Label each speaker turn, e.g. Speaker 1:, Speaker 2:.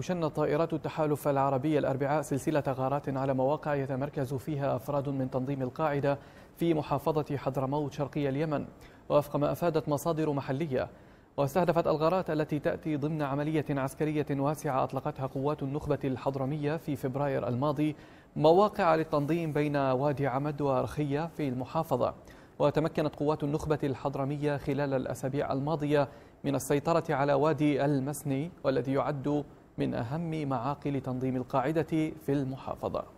Speaker 1: تشن طائرات التحالف العربي الأربعاء سلسلة غارات على مواقع يتمركز فيها أفراد من تنظيم القاعدة في محافظة حضرموت شرقي اليمن وفق ما أفادت مصادر محلية واستهدفت الغارات التي تأتي ضمن عملية عسكرية واسعة أطلقتها قوات النخبة الحضرمية في فبراير الماضي مواقع للتنظيم بين وادي عمد ورخية في المحافظة وتمكنت قوات النخبة الحضرمية خلال الأسابيع الماضية من السيطرة على وادي المسني والذي يعد من أهم معاقل تنظيم القاعدة في المحافظة